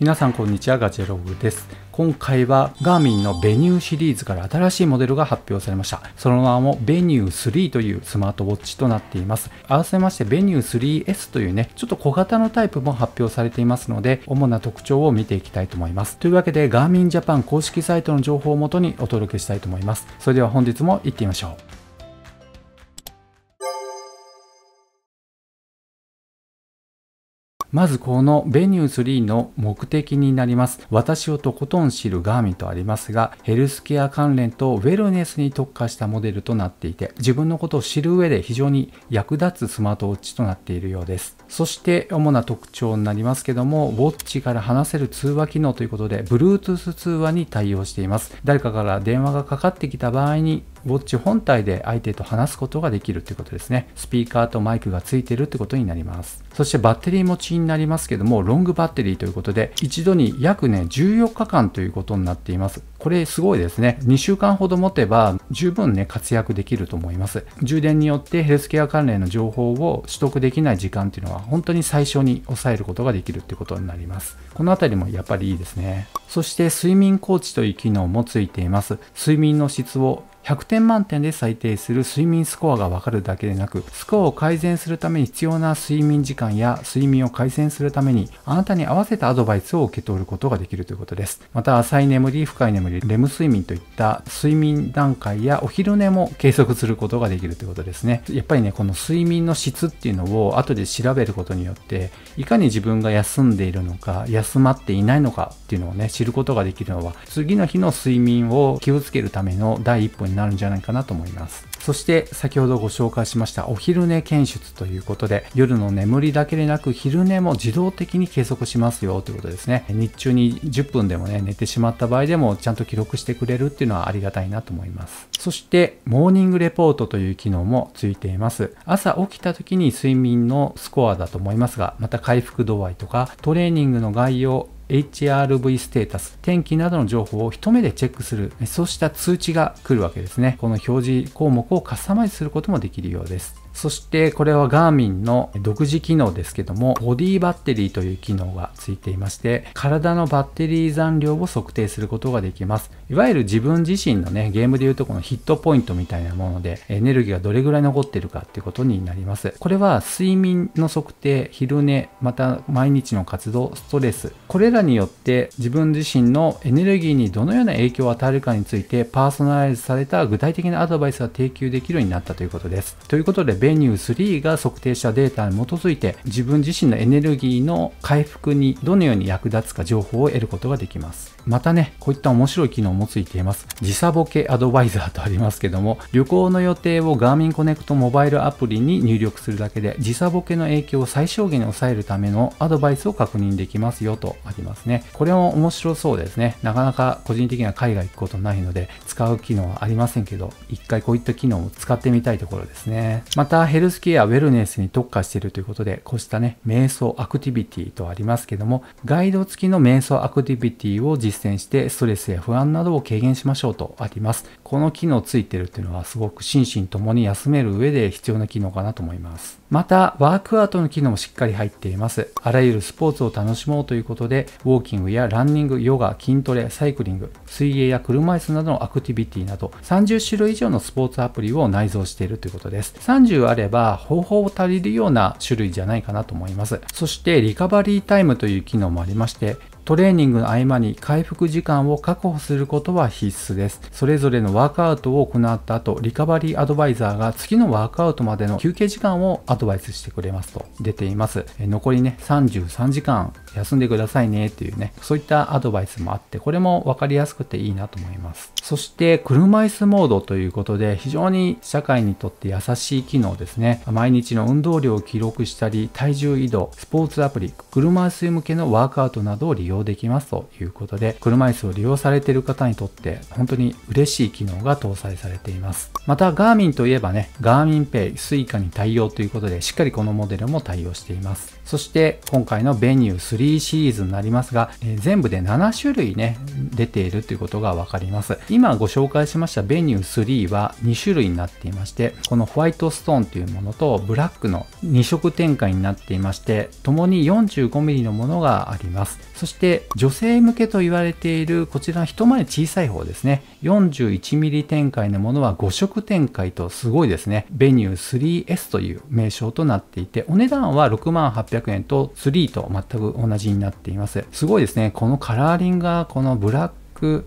皆さんこんにちはガチェログです今回はガーミンのベニューシリーズから新しいモデルが発表されましたその名もベニュー3というスマートウォッチとなっています合わせましてベニュー 3S というねちょっと小型のタイプも発表されていますので主な特徴を見ていきたいと思いますというわけでガーミンジャパン公式サイトの情報をもとにお届けしたいと思いますそれでは本日も行ってみましょうまずこのベニュー3の目的になります。私をとことん知るガーミンとありますが、ヘルスケア関連とウェルネスに特化したモデルとなっていて、自分のことを知る上で非常に役立つスマートウォッチとなっているようです。そして主な特徴になりますけども、ウォッチから話せる通話機能ということで、Bluetooth 通話に対応しています。誰かから電話がかかってきた場合に、ウォッチ本体で相手と話すことができるということですね。スピーカーとマイクがついてるってことになります。そしてバッテリー持ちになりますけども、ロングバッテリーということで、一度に約ね、14日間ということになっています。これすごいですね。2週間ほど持てば十分ね、活躍できると思います。充電によってヘルスケア関連の情報を取得できない時間っていうのは本当に最小に抑えることができるってことになります。このあたりもやっぱりいいですね。そして睡眠コーチという機能もついています。睡眠の質を100点満点で採定する睡眠スコアがわかるだけでなく、スコアを改善するために必要な睡眠時間や睡眠を改善するために、あなたに合わせたアドバイスを受け取ることができるということです。また、浅い眠り、深い眠り、レム睡眠といった睡眠段階やお昼寝も計測することができるということですね。やっぱりね、この睡眠の質っていうのを後で調べることによって、いかに自分が休んでいるのか、休まっていないのかっていうのをね、知ることができるのは、次の日の睡眠を気をつけるための第一歩になるんじゃないかなと思いますそして先ほどご紹介しましたお昼寝検出ということで夜の眠りだけでなく昼寝も自動的に計測しますよということですね日中に10分でもね寝てしまった場合でもちゃんと記録してくれるっていうのはありがたいなと思いますそしてモーニングレポートという機能もついています朝起きた時に睡眠のスコアだと思いますがまた回復度合いとかトレーニングの概要 HRV ステータス、天気などの情報を一目でチェックする、そうした通知が来るわけですね。この表示項目をカスタマイズすることもできるようです。そしてこれはガーミンの独自機能ですけども、ボディバッテリーという機能がついていまして、体のバッテリー残量を測定することができます。いわゆる自分自身のね、ゲームでいうとこのヒットポイントみたいなもので、エネルギーがどれぐらい残ってるかっていうことになります。これは睡眠の測定、昼寝、また毎日の活動、ストレス、これらによって自分自身のエネルギーにどのような影響を与えるかについて、パーソナライズされた具体的なアドバイスが提供できるようになったということです。ということで、ベニュー3が測定したデータに基づいて自分自身のエネルギーの回復にどのように役立つか情報を得ることができます。またね、こういった面白い機能もついています。時差ボケアドバイザーとありますけども、旅行の予定を Garmin Connect モバイルアプリに入力するだけで時差ボケの影響を最小限に抑えるためのアドバイスを確認できますよとありますね。これも面白そうですね。なかなか個人的には海外行くことないので使う機能はありませんけど、一回こういった機能を使ってみたいところですね。またたヘルスケア、ウェルネスに特化しているということで、こうしたね、瞑想アクティビティとありますけども、ガイド付きの瞑想アクティビティを実践して、ストレスや不安などを軽減しましょうとあります。この機能ついてるっていうのは、すごく心身ともに休める上で必要な機能かなと思います。また、ワークアウトの機能もしっかり入っています。あらゆるスポーツを楽しもうということで、ウォーキングやランニング、ヨガ、筋トレ、サイクリング、水泳や車椅子などのアクティビティなど、30種類以上のスポーツアプリを内蔵しているということです。30あれば方法を足りるような種類じゃないかなと思います。そしてリカバリータイムという機能もありましてトレーニングの合間に回復時間を確保することは必須です。それぞれのワークアウトを行った後、リカバリーアドバイザーが次のワークアウトまでの休憩時間をアドバイスしてくれますと出ています。え残りね、33時間休んでくださいねっていうね、そういったアドバイスもあって、これも分かりやすくていいなと思います。そして、車椅子モードということで、非常に社会にとって優しい機能ですね。毎日の運動量を記録したり、体重移動、スポーツアプリ、車椅子向けのワークアウトなどを利用用できますということで、車椅子を利用されている方にとって本当に嬉しい機能が搭載されています。また、ガーミンといえばね、ガーミンペイ、Suica に対応ということで、しっかりこのモデルも対応しています。そして、今回のベニュー3シリーズになりますが、えー、全部で7種類ね、出ているということがわかります。今ご紹介しましたベニュー3は2種類になっていまして、このホワイトストーンというものとブラックの2色展開になっていまして、共に 45mm のものがあります。そして、して女性向けと言われているこちら一回り小さい方ですね 41mm 展開のものは5色展開とすごいですね e ニュー 3S という名称となっていてお値段は6万800円と3と全く同じになっていますすごいですねこのカラーリングがこのブラック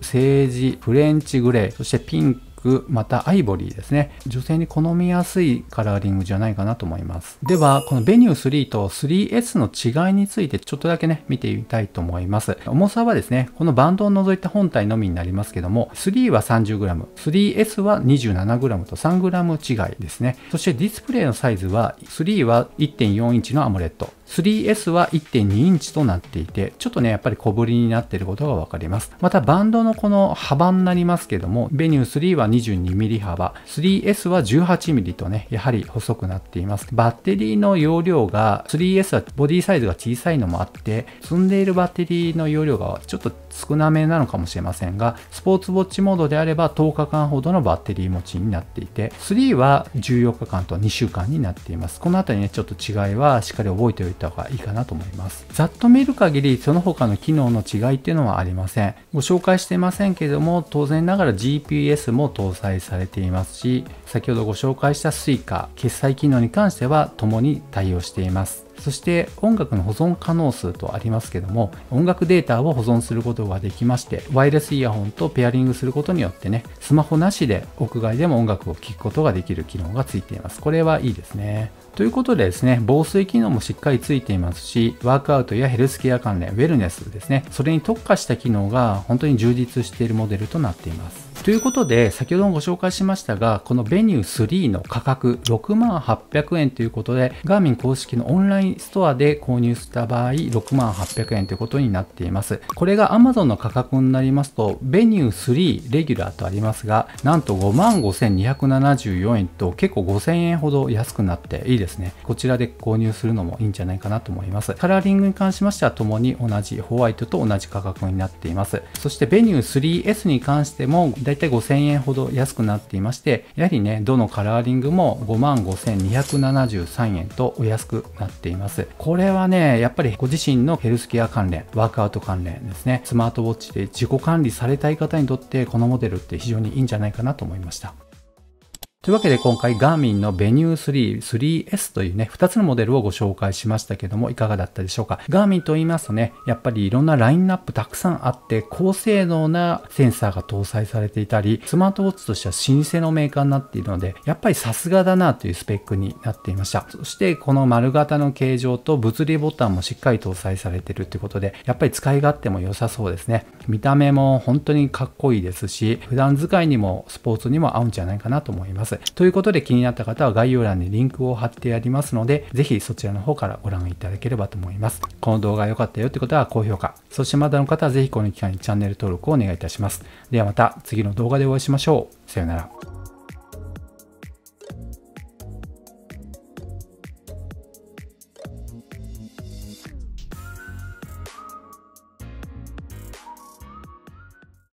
政治、フレンチグレー、そしてピンクク、またアイボリーですね。女性に好みやすいカラーリングじゃないかなと思います。では、このベニュー3と 3S の違いについてちょっとだけね、見てみたいと思います。重さはですね、このバンドを除いた本体のみになりますけども、3は 30g、3S は 27g と 3g 違いですね。そしてディスプレイのサイズは、3は1.4インチのアモレット、3S は1.2インチとなっていて、ちょっとね、やっぱり小ぶりになっていることがわかります。また、バンドのこの幅になりますけども、ベニュー3は 22mm 幅、3S は1 8ミリとね、やはり細くなっています。バッテリーの容量が、3S はボディサイズが小さいのもあって、積んでいるバッテリーの容量がちょっと少なめなのかもしれませんが、スポーツウォッチモードであれば10日間ほどのバッテリー持ちになっていて、3は14日間と2週間になっています。このあたりね、ちょっと違いはしっかり覚えておいた方がいいかなと思います。ざっと見る限り、その他の機能の違いっていうのはありません。ご紹介していませんけれども、当然ながら GPS も搭載されていますし、先ほどご紹介した Suica、決済機能に関しては共に対応しています。そして音楽の保存可能数とありますけども音楽データを保存することができましてワイヤレスイヤホンとペアリングすることによってねスマホなしで屋外でも音楽を聴くことができる機能がついていますこれはいいですねということでですね、防水機能もしっかりついていますし、ワークアウトやヘルスケア関連、ウェルネスですね、それに特化した機能が本当に充実しているモデルとなっています。ということで、先ほどもご紹介しましたが、このベニュー3の価格6万800円ということで、ガーミン公式のオンラインストアで購入した場合、6万800円ということになっています。これが Amazon の価格になりますと、ベニュー3レギュラーとありますが、なんと5万5274円と結構5000円ほど安くなっていいですね。こちらで購入するのもいいんじゃないかなと思います。カラーリングに関しましては、ともに同じホワイトと同じ価格になっています。そしてベニュー 3S に関しても、だいたい5000円ほど安くなっていまして、やはりね、どのカラーリングも55,273円とお安くなっています。これはね、やっぱりご自身のヘルスケア関連、ワークアウト関連ですね、スマートウォッチで自己管理されたい方にとって、このモデルって非常にいいんじゃないかなと思いました。というわけで今回ガーミンの Venue 3、3S というね、2つのモデルをご紹介しましたけども、いかがだったでしょうか。ガーミンと言いますとね、やっぱりいろんなラインナップたくさんあって、高性能なセンサーが搭載されていたり、スマートウォッチとしては老舗のメーカーになっているので、やっぱりさすがだなというスペックになっていました。そしてこの丸型の形状と物理ボタンもしっかり搭載されているということで、やっぱり使い勝手も良さそうですね。見た目も本当にかっこいいですし、普段使いにもスポーツにも合うんじゃないかなと思います。。ということで気になった方は概要欄にリンクを貼ってありますので、ぜひそちらの方からご覧いただければと思います。この動画が良かったよってことは高評価。そしてまだの方はぜひこの機会にチャンネル登録をお願いいたします。ではまた次の動画でお会いしましょう。さようなら。